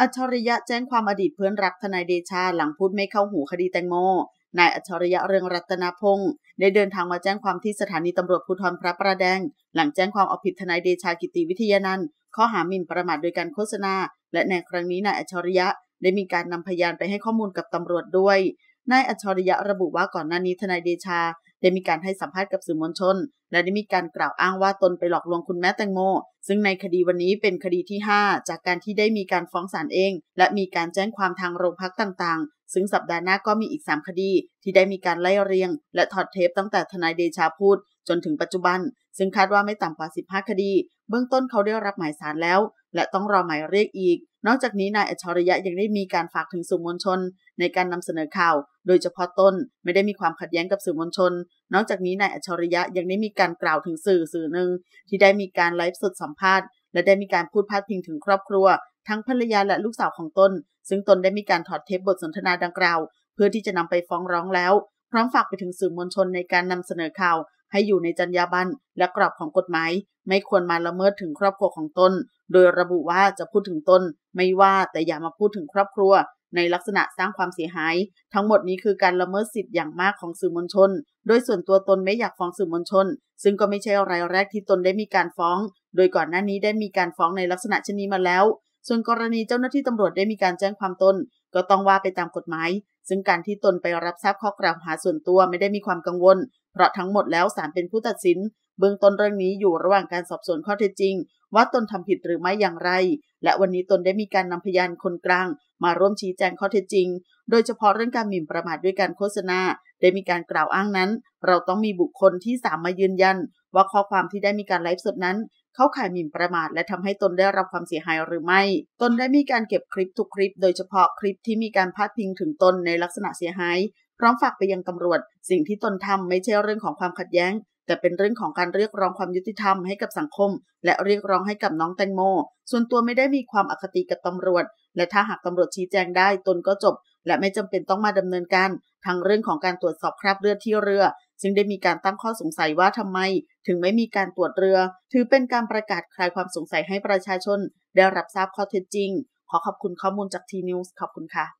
อัจฉริยะแจ้งความอดีตเพื่อนรักทนายเดชาหลังพูดไม่เข้าหูคดีแตงโม นายอัจฉริยะเรืองรัตนพงศ์ได้เดินทางมาแจ้งความที่สถานีตำรวจภูธรพระประแดง หลังแจ้งความเอาผิดทนายเดชากิติวิทยานันท์ข้อหาหมิ่นประมาทโดยการโฆษณา และในครั้งนี้นายอัจฉริยะได้มีการนำพยานไปให้ข้อมูลกับตำรวจด้วยนายอัจฉริยะระบุว่าก่อนหน้านี้ทนายเดชาได้มีการให้สัมภาษณ์กับสื่อมวลชน และได้มีการกล่าวอ้างว่าตนไปหลอกลวงคุณแม่แตงโม ซึ่งในคดีวันนี้เป็นคดีที่ 5 จากการที่ได้มีการฟ้องศาลเอง และมีการแจ้งความทางโรงพักต่าง ๆ ซึ่งสัปดาห์หน้าก็มีอีก 3 คดี ที่ได้มีการไล่เรียง และถอดเทปตั้งแต่ทนายเดชาพูด จนถึงปัจจุบัน ซึ่งคาดว่าไม่ต่ำกว่า15 คดี เบื้องต้นเขาได้รับหมายสารแล้วและต้องรอหมายเรียกอีก นอกจากนี้นายอัจฉริยะยังได้มีการฝากถึงสื่อมวลชน ในการนำเสนอข่าว โดยเฉพาะต้นไม่ได้มีความขัดแย้งกับสื่อมวลชน นอกจากนี้นายอัจฉริยะยังได้มีการกล่าวถึงสื่อสื่อหนึ่งที่ได้มีการไลฟ์สดสัมภาษณ์ และได้มีการพูดพาดพิงถึงครอบครัวทั้งภรรยาและลูกสาวของต้น ซึ่งตนได้มีการถอดเทปบทสนทนาดังกล่าว เพื่อที่จะนำไปฟ้องร้องแล้วพร้อมฝากไปถึงสื่อมวลชนในการนำเสนอข่าวให้อยู่ในจรรยาบรรณและกรอบของกฎหมาย ไม่ควรมาละเมิดถึงครอบครัวของตนโดยระบุว่าจะพูดถึงตนไม่ว่าแต่อย่ามาพูดถึงครอบครัว ในลักษณะสร้างความเสียหาย ทั้งหมดนี้คือการละเมิดสิทธิ์อย่างมากของสื่อมวลชน โดยส่วนตัวตนไม่อยากฟ้องสื่อมวลชน ซึ่งก็ไม่ใช่อะไรแรกที่ตนได้มีการฟ้อง โดยก่อนหน้านี้ได้มีการฟ้องในลักษณะเช่นนี้มาแล้วส่วนกรณีเจ้าหน้าที่ตำรวจได้มีการแจ้งความตนก็ต้องว่าไปตามกฎหมาย ซึ่งการที่ตนไปรับทราบข้อกล่าวหาส่วนตัวไม่ได้มีความกังวล เพราะทั้งหมดแล้วศาลเป็นผู้ตัดสิน เบื้องต้นเรื่องนี้อยู่ระหว่างการสอบสวนข้อเท็จจริง ว่าตนทำผิดหรือไม่อย่างไร และวันนี้ตนได้มีการนำพยานคนกลางมาร่วมชี้แจงข้อเท็จจริง โดยเฉพาะเรื่องการหมิ่นประมาทด้วยการโฆษณา ได้มีการกล่าวอ้างนั้น เราต้องมีบุคคลที่สามมายืนยัน ว่าข้อความที่ได้มีการไลฟ์สดนั้นเข้าข่ายหมิ่นประมาทและทำให้ตนได้รับความเสียหายหรือไม่ ตนได้มีการเก็บคลิปทุกคลิป โดยเฉพาะคลิปที่มีการพาดพิงถึงตนในลักษณะเสียหาย พร้อมฝากไปยังตำรวจ สิ่งที่ตนทำไม่ใช่เรื่องของความขัดแย้ง แต่เป็นเรื่องของการเรียกร้องความยุติธรรมให้กับสังคม และเรียกร้องให้กับน้องแตงโม ส่วนตัวไม่ได้มีความอคติกับตำรวจ และถ้าหากตำรวจชี้แจงได้ตนก็จบ และไม่จำเป็นต้องมาดำเนินการทั้งเรื่องของการตรวจสอบคราบเลือดที่เรือซึ่งได้มีการตั้งข้อสงสัยว่าทำไมถึงไม่มีการตรวจเรือ ถือเป็นการประกาศคลายความสงสัยให้ประชาชนได้รับทราบข้อเท็จจริง ขอขอบคุณข้อมูลจากทีนิวส์ขอบคุณค่ะ